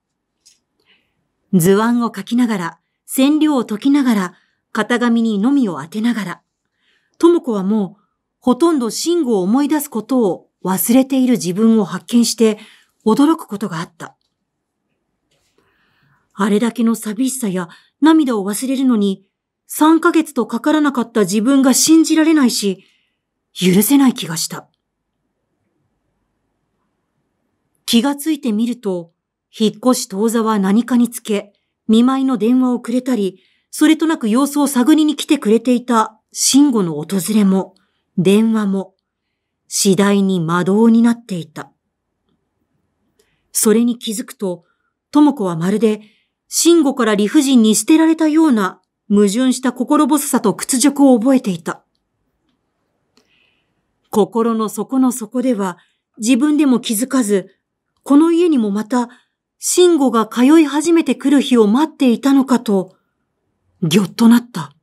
図案を書きながら、線量を解きながら、型紙にのみを当てながら、とも子はもう、ほとんど信号を思い出すことを忘れている自分を発見して、驚くことがあった。あれだけの寂しさや涙を忘れるのに、3ヶ月とかからなかった自分が信じられないし、許せない気がした。気がついてみると、引っ越し当座は何かにつけ、見舞いの電話をくれたり、それとなく様子を探りに来てくれていた慎吾の訪れも、電話も、次第に魔導になっていた。それに気づくと、とも子はまるで、慎吾から理不尽に捨てられたような矛盾した心細さと屈辱を覚えていた。心の底の底では自分でも気づかず、この家にもまた、慎吾が通い始めてくる日を待っていたのかと、ぎょっとなった。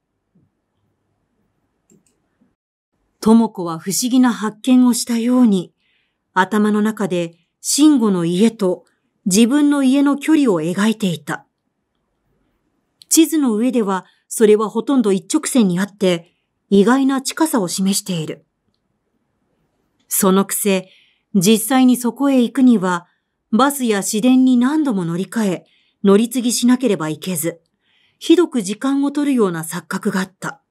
とも子は不思議な発見をしたように、頭の中で慎吾の家と自分の家の距離を描いていた。地図の上ではそれはほとんど一直線にあって、意外な近さを示している。そのくせ、実際にそこへ行くには、バスや市電に何度も乗り換え、乗り継ぎしなければいけず、ひどく時間を取るような錯覚があった。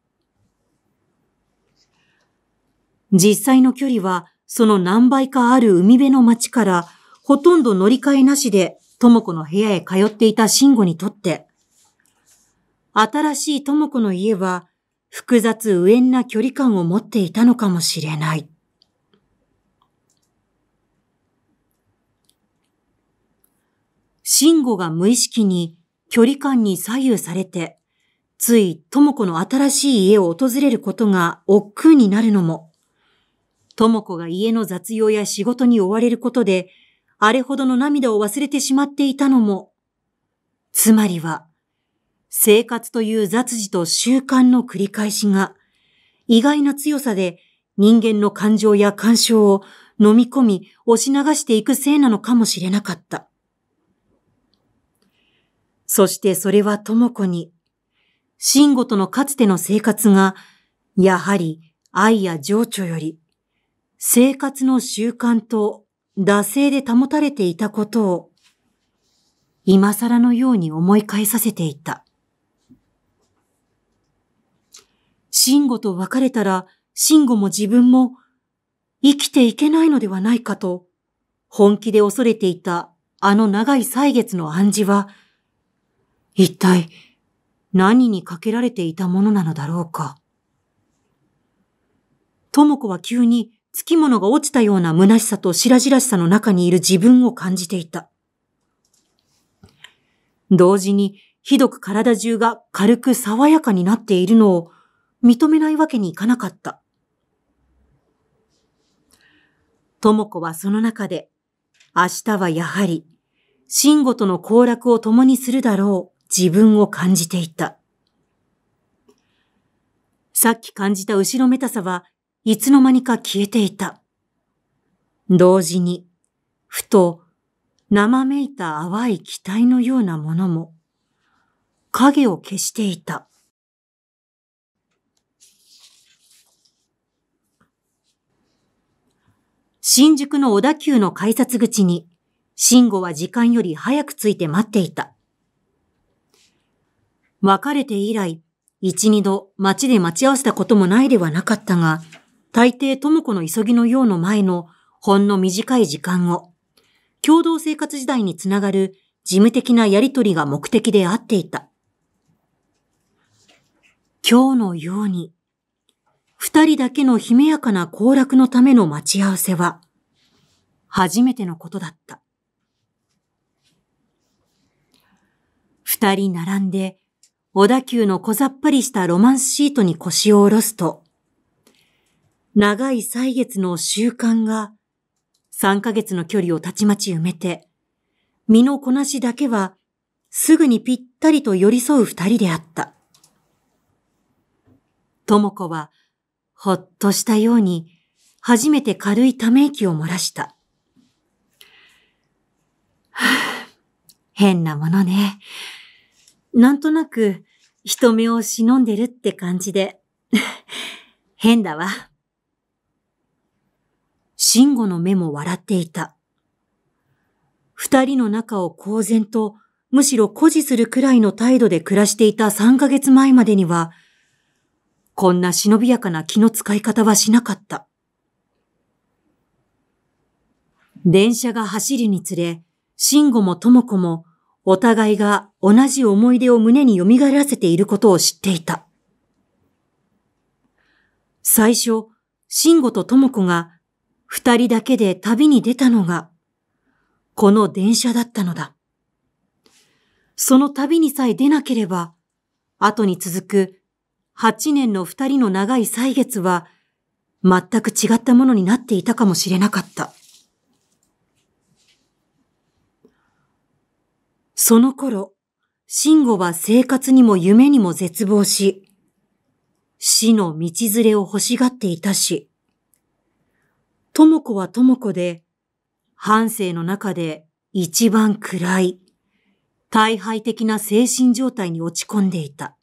実際の距離は、その何倍かある海辺の町から、ほとんど乗り換えなしで、とも子の部屋へ通っていた慎吾にとって、新しい智子の家は複雑無縁な距離感を持っていたのかもしれない。慎吾が無意識に距離感に左右されて、つい智子の新しい家を訪れることが億劫になるのも、智子が家の雑用や仕事に追われることで、あれほどの涙を忘れてしまっていたのも、つまりは、生活という雑事と習慣の繰り返しが、意外な強さで人間の感情や感傷を飲み込み、押し流していくせいなのかもしれなかった。そしてそれはとも子に、慎吾とのかつての生活が、やはり愛や情緒より、生活の習慣と惰性で保たれていたことを、今更のように思い返させていた。慎吾と別れたら、慎吾も自分も生きていけないのではないかと、本気で恐れていたあの長い歳月の暗示は、一体何にかけられていたものなのだろうか。とも子は急につきものが落ちたような虚しさと白々しさの中にいる自分を感じていた。同時にひどく体中が軽く爽やかになっているのを認めないわけにいかなかった。とも子はその中で、明日はやはり、慎吾との交絡を共にするだろう自分を感じていた。さっき感じた後ろめたさはいつの間にか消えていた。同時に、ふと生めいた淡い期体のようなものも影を消していた。新宿の小田急の改札口に、慎吾は時間より早く着いて待っていた。別れて以来、一二度街で待ち合わせたこともないではなかったが、大抵智子の急ぎのようの前のほんの短い時間を、共同生活時代につながる事務的なやりとりが目的であっていた。今日のように二人だけの姫やかな行楽のための待ち合わせは、初めてのことだった。二人並んで、小田急の小ざっぱりしたロマンスシートに腰を下ろすと、長い歳月の習慣が、三ヶ月の距離をたちまち埋めて、身のこなしだけは、すぐにぴったりと寄り添う二人であった。とも子は、ほっとしたように、初めて軽いため息を漏らした。はあ、変なものね。なんとなく、人目を忍んでるって感じで、(laughs) 変だわ。慎吾の目も笑っていた。二人の仲を公然と、むしろ誇示するくらいの態度で暮らしていた3ヶ月前までには、こんな忍びやかな気の使い方はしなかった。電車が走るにつれ、慎吾も智子もお互いが同じ思い出を胸に蘇らせていることを知っていた。最初、慎吾と智子が二人だけで旅に出たのが、この電車だったのだ。その旅にさえ出なければ、後に続く8年の二人の長い歳月は、全く違ったものになっていたかもしれなかった。その頃、慎吾は生活にも夢にも絶望し、死の道連れを欲しがっていたし、智子は智子で、半生の中で一番暗い、大敗的な精神状態に落ち込んでいた。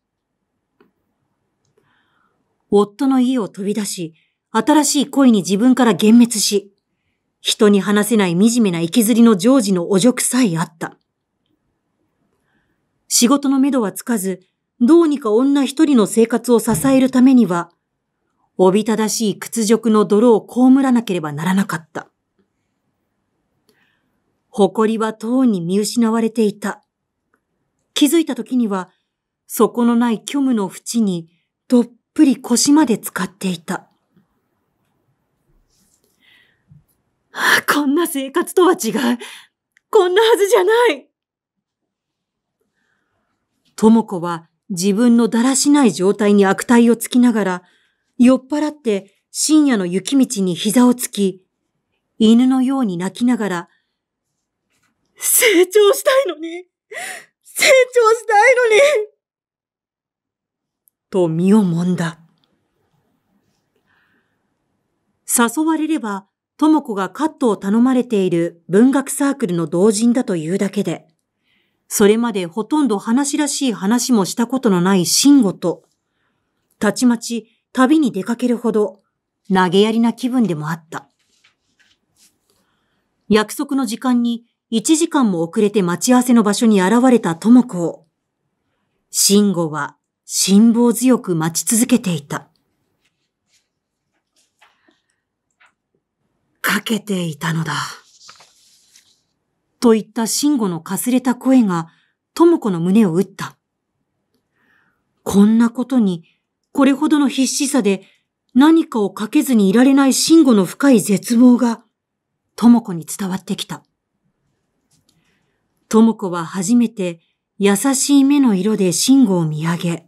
夫の家を飛び出し、新しい恋に自分から幻滅し、人に話せない惨めな生きずりのジョージのお辱さえあった。仕事のめどはつかず、どうにか女一人の生活を支えるためには、おびただしい屈辱の泥を被らなければならなかった。誇りはとうに見失われていた。気づいた時には、底のない虚無の淵にどっぷり腰まで使っていた。こんな生活とは違う。こんなはずじゃない。とも子は自分のだらしない状態に悪態をつきながら、酔っ払って深夜の雪道に膝をつき、犬のように泣きながら、成長したいのに成長したいのにと身をもんだ。誘われれば、智子がカットを頼まれている文学サークルの同人だというだけで、それまでほとんど話らしい話もしたことのない慎吾と、たちまち旅に出かけるほど投げやりな気分でもあった。約束の時間に1時間も遅れて待ち合わせの場所に現れた智子を、慎吾は辛抱強く待ち続けていた。かけていたのだ。といった慎吾のかすれた声が、智子の胸を打った。こんなことに、これほどの必死さで、何かをかけずにいられない慎吾の深い絶望が、智子に伝わってきた。智子は初めて優しい目の色で慎吾を見上げ、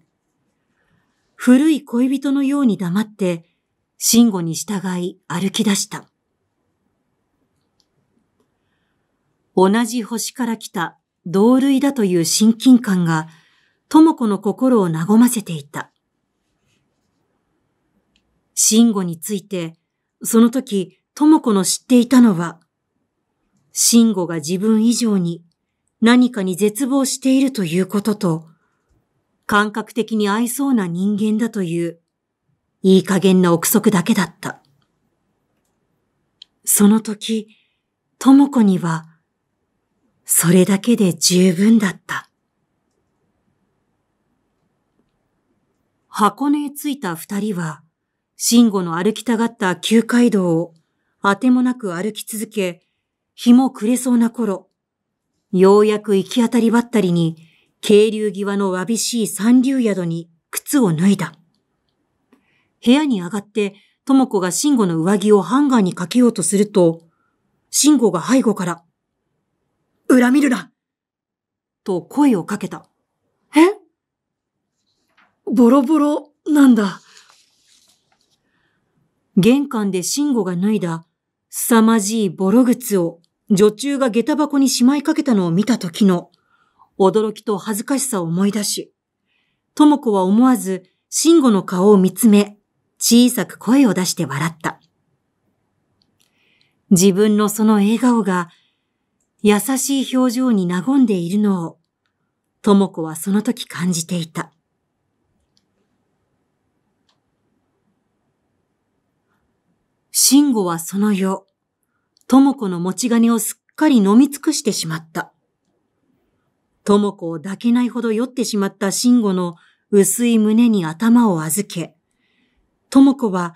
古い恋人のように黙って、慎吾に従い歩き出した。同じ星から来た同類だという親近感が、智子の心を和ませていた。慎吾について、その時、智子の知っていたのは、慎吾が自分以上に何かに絶望しているということと、感覚的に合いそうな人間だという、いい加減な憶測だけだった。その時、とも子には、それだけで十分だった。箱根へ着いた二人は、慎吾の歩きたがった旧街道を当てもなく歩き続け、日も暮れそうな頃、ようやく行き当たりばったりに渓流際のわびしい三流宿に靴を脱いだ。部屋に上がって、智子が慎吾の上着をハンガーにかけようとすると、慎吾が背後から、恨みるなと声をかけた。えボロボロなんだ。玄関で慎吾が脱いだ凄まじいボロ靴を女中が下駄箱にしまいかけたのを見た時の驚きと恥ずかしさを思い出し、とも子は思わず、慎吾の顔を見つめ、小さく声を出して笑った。自分のその笑顔が、優しい表情に和んでいるのを、とも子はその時感じていた。慎吾はその夜、とも子の持ち金をすっかり飲み尽くしてしまった。智子を抱けないほど酔ってしまった慎吾の薄い胸に頭を預け、智子は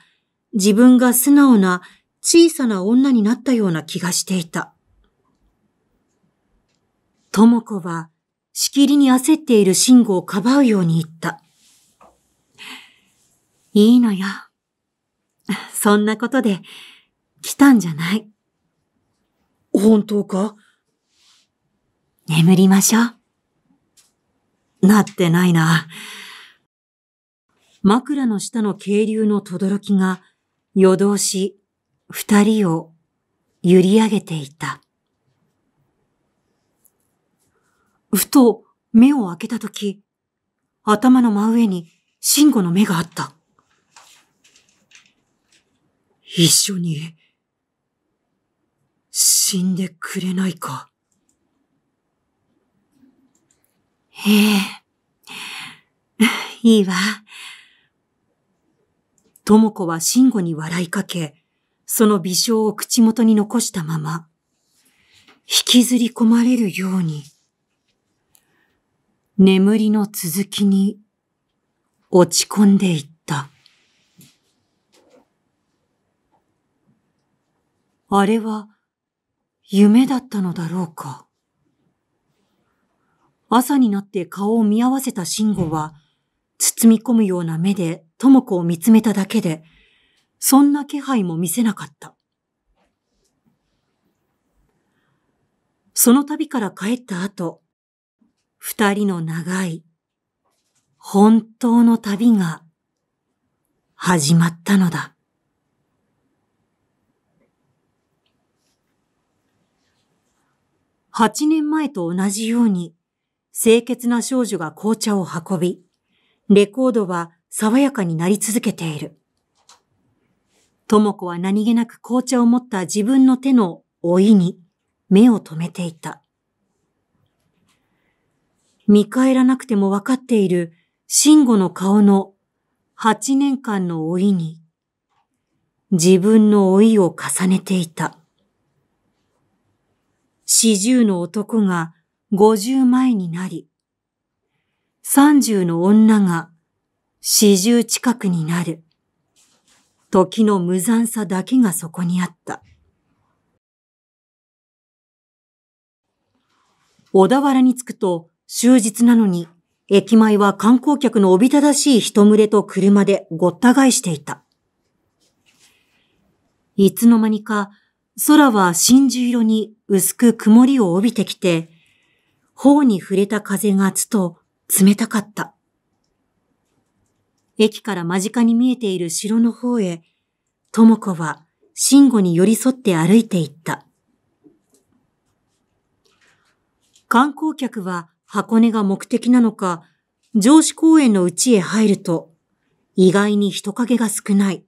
自分が素直な小さな女になったような気がしていた。智子はしきりに焦っている慎吾をかばうように言った。いいのよ。そんなことで来たんじゃない。本当か眠りましょう。なってないな。枕の下の渓流の轟が夜通し二人を揺り上げていた。ふと目を開けたとき、頭の真上に慎吾の目があった。一緒に死んでくれないか。ええ。(laughs) いいわ。とも子は慎吾に笑いかけ、その微笑を口元に残したまま、引きずり込まれるように、眠りの続きに落ち込んでいった。あれは夢だったのだろうか。朝になって顔を見合わせた慎吾は、包み込むような目で智子を見つめただけで、そんな気配も見せなかった。その旅から帰った後、二人の長い、本当の旅が始まったのだ。八年前と同じように、清潔な少女が紅茶を運び、レコードは爽やかになり続けている。とも子は何気なく紅茶を持った自分の手の老いに目を留めていた。見返らなくてもわかっている慎吾の顔の8年間の老いに自分の老いを重ねていた。四十の男が五十前になり、三十の女が四十近くになる。時の無残さだけがそこにあった。小田原に着くと終日なのに駅前は観光客のおびただしい人群れと車でごった返していた。いつの間にか空は真珠色に薄く曇りを帯びてきて、頬に触れた風がつと冷たかった。駅から間近に見えている城の方へ、とも子は慎吾に寄り添って歩いていった。観光客は箱根が目的なのか、上司公園の内へ入ると、意外に人影が少ない。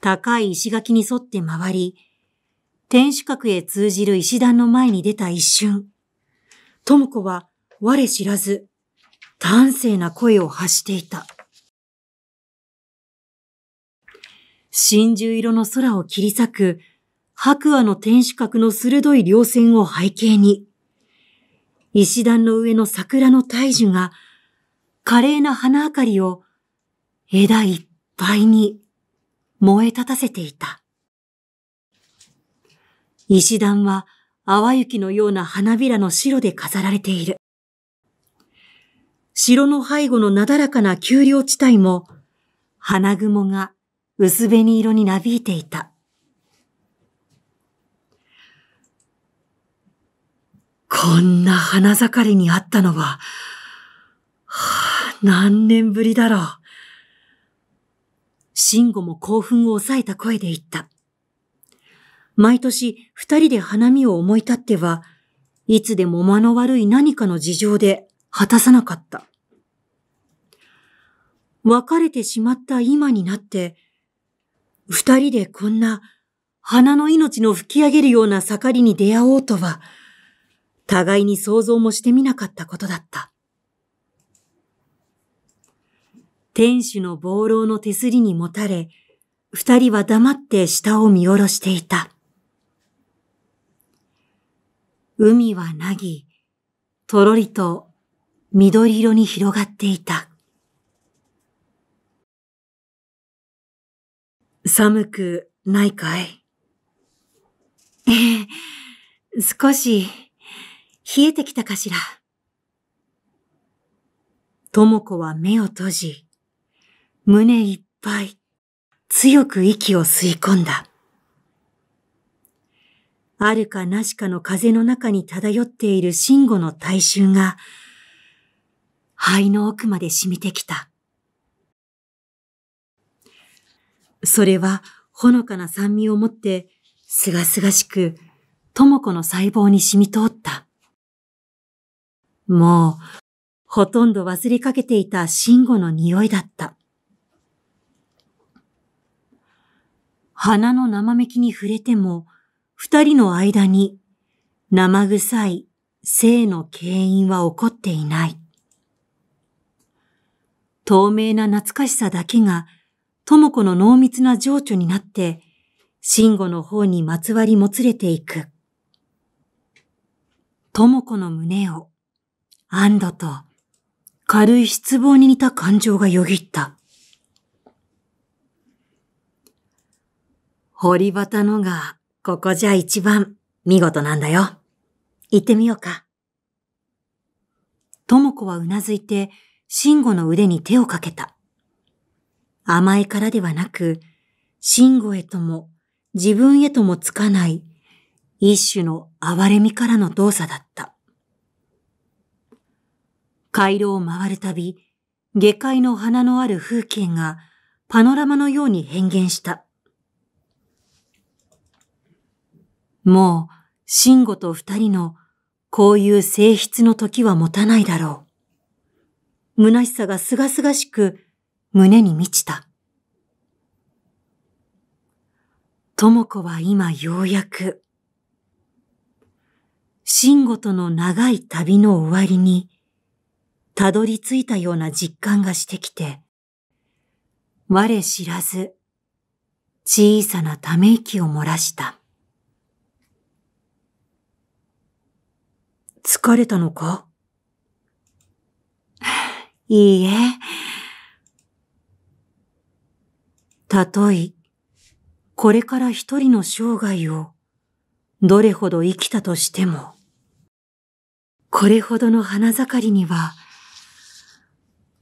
高い石垣に沿って回り、天守閣へ通じる石段の前に出た一瞬、智子は我知らず、端正な声を発していた。真珠色の空を切り裂く、白亜の天守閣の鋭い稜線を背景に、石段の上の桜の大樹が、華麗な花明かりを枝いっぱいに燃え立たせていた。石段は淡雪のような花びらの白で飾られている。城の背後のなだらかな丘陵地帯も、花雲が薄紅色になびいていた。こんな花盛りにあったのは、はあ、何年ぶりだろう。慎吾も興奮を抑えた声で言った。毎年二人で花見を思い立っては、いつでも間の悪い何かの事情で果たさなかった。別れてしまった今になって、二人でこんな花の命の吹き上げるような盛りに出会おうとは、互いに想像もしてみなかったことだった。天守の暴浪の手すりにもたれ、二人は黙って下を見下ろしていた。海はなぎ、とろりと緑色に広がっていた。寒くないかいええ、少し冷えてきたかしら。とも子は目を閉じ、胸いっぱい強く息を吸い込んだ。あるかなしかの風の中に漂っている慎吾の体臭が、肺の奥まで染みてきた。それは、ほのかな酸味を持って、すがすがしく、智子の細胞に染み通った。もう、ほとんど忘れかけていた慎吾の匂いだった。鼻の生めきに触れても、二人の間に生臭い性の原因は起こっていない。透明な懐かしさだけが、智子の濃密な情緒になって、慎吾の方にまつわりもつれていく。智子の胸を、安堵と、軽い失望に似た感情がよぎった。堀端のがここじゃ一番見事なんだよ。行ってみようか。とも子はうなずいて、慎吾の腕に手をかけた。甘えからではなく、慎吾へとも、自分へともつかない、一種の哀れみからの動作だった。回廊を回るたび、下界の花のある風景がパノラマのように変幻した。もう、慎吾と二人の、こういう性質の時は持たないだろう。虚しさがすがすがしく、胸に満ちた。智子は今ようやく、慎吾との長い旅の終わりに、たどり着いたような実感がしてきて、我知らず、小さなため息を漏らした。疲れたのか (laughs) いいえ。たとえ、これから一人の生涯を、どれほど生きたとしても、これほどの花盛りには、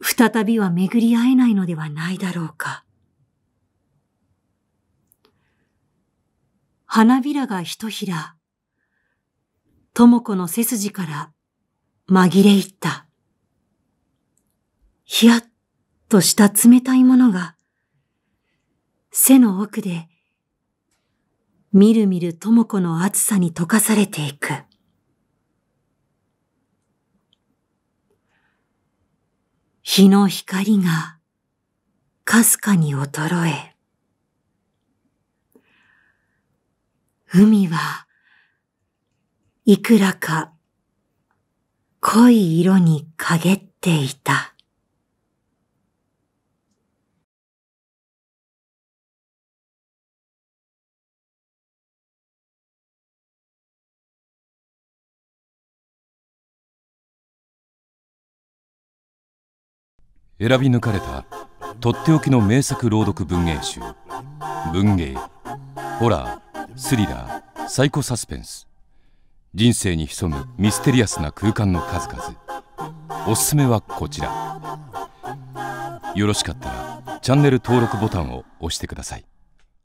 再びは巡り会えないのではないだろうか。花びらが一ひら、智子の背筋から紛れ入った。ひやっとした冷たいものが、背の奥で、みるみる智子の暑さに溶かされていく。日の光が、かすかに衰え、海は、いくらか濃い色に陰っていた。選び抜かれたとっておきの名作朗読文芸集文芸ホラースリラーサイコサスペンス人生に潜むミステリアスな空間の数々おすすめはこちらよろしかったらチャンネル登録ボタンを押してください